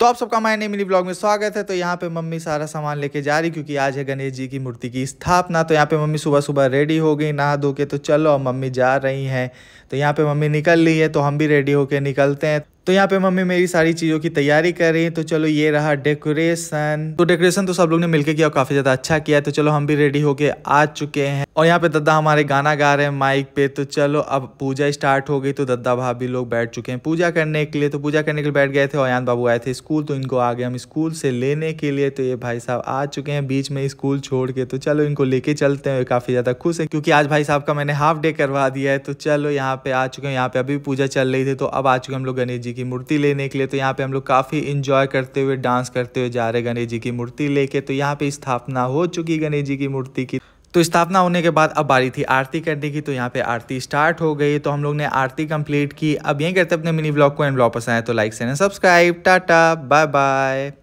तो आप सबका मायने नेम मिली ब्लॉग में स्वागत है तो यहाँ पे मम्मी सारा सामान लेके जा रही क्योंकि आज है गणेश जी की मूर्ति की स्थापना तो यहाँ पे मम्मी सुबह सुबह रेडी हो गई नहा धो के तो चलो अब मम्मी जा रही हैं तो यहाँ पे मम्मी निकल रही है तो हम भी रेडी होके निकलते हैं तो यहाँ पे मम्मी मेरी सारी चीज़ों की तैयारी कर रही है तो चलो ये रहा डेकोरेशन तो डेकोरेशन तो सब लोग ने मिलकर किया और काफ़ी ज़्यादा अच्छा किया तो चलो हम भी रेडी होके आ चुके हैं और यहाँ पे दद्दा हमारे गाना गा रहे हैं माइक पे तो चलो अब पूजा स्टार्ट हो गई तो दद्दा भाभी लोग बैठ चुके हैं पूजा करने के लिए तो पूजा करने के लिए बैठ गए थे और यान बाबू आए थे स्कूल तो इनको आ गए हम स्कूल से लेने के लिए तो ये भाई साहब आ चुके हैं बीच में स्कूल छोड़ के तो चलो इनको लेके चलते हैं काफ़ी ज़्यादा खुश है क्योंकि आज भाई साहब का मैंने हाफ डे करवा दिया है तो चलो यहाँ पे आ चुके हैं यहाँ पे अभी पूजा चल रही थी तो अब आ चुके हम लोग गणेश जी की मूर्ति लेने के लिए तो यहाँ पे हम लोग काफ़ी इंजॉय करते हुए डांस करते हुए जा रहे गणेश जी की मूर्ति लेके तो यहाँ पे स्थापना हो चुकी गणेश जी की मूर्ति की तो स्थापना होने के बाद अब बारी थी आरती करने की तो यहाँ पे आरती स्टार्ट हो गई तो हम लोग ने आरती कंप्लीट की अब यही करते अपने मिनी ब्लॉग को एंड ब्लॉग पसंद आए तो लाइक से सब्सक्राइब टाटा बाय बाय